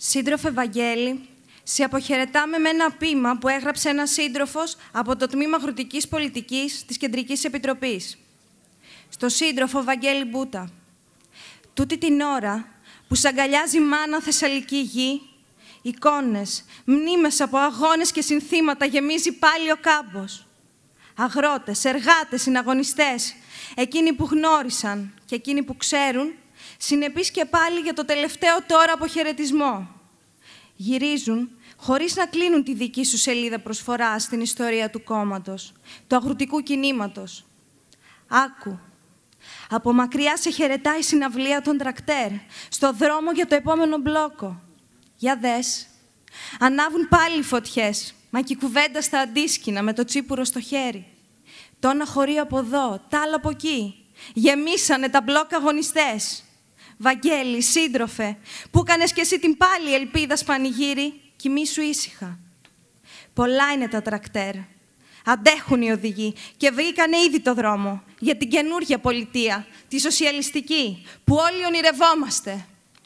Σύντροφε Βαγγέλη, σε αποχαιρετάμε με ένα πείμα που έγραψε ένας σύντροφος από το Τμήμα Αγροτικής Πολιτικής της Κεντρικής Επιτροπής. Στο σύντροφο Βαγγέλη Μπούτα. Τούτη την ώρα που σαγκαλιάζει μάνα Θεσσαλική γη, εικόνες, μνήμες από αγώνες και συνθήματα γεμίζει πάλι ο κάμπος. Αγρότες, εργάτες, συναγωνιστές, εκείνοι που γνώρισαν και εκείνοι που ξέρουν συνεπείς και πάλι για το τελευταίο τώρα αποχαιρετισμό. Γυρίζουν χωρίς να κλείνουν τη δική σου σελίδα προσφοράς στην ιστορία του κόμματος, του αγροτικού κινήματος. Άκου, από μακριά σε χαιρετάει η συναυλία των τρακτέρ, στο δρόμο για το επόμενο μπλόκο. Για δες, ανάβουν πάλι φωτιές, μα και κουβέντα στα αντίσκηνα με το τσίπουρο στο χέρι. Τόνα χωρί από εδώ, τ' από εκεί. Γεμίσανε τα μπλόκα αγωνιστές. Βαγγέλη, σύντροφε, που έκανες και εσύ την πάλι ελπίδα πανηγύρι, κοιμήσου ήσυχα. Πολλά είναι τα τρακτέρ. Αντέχουν οι οδηγοί και βρήκανε ήδη το δρόμο για την καινούργια πολιτεία, τη σοσιαλιστική, που όλοι ονειρευόμαστε.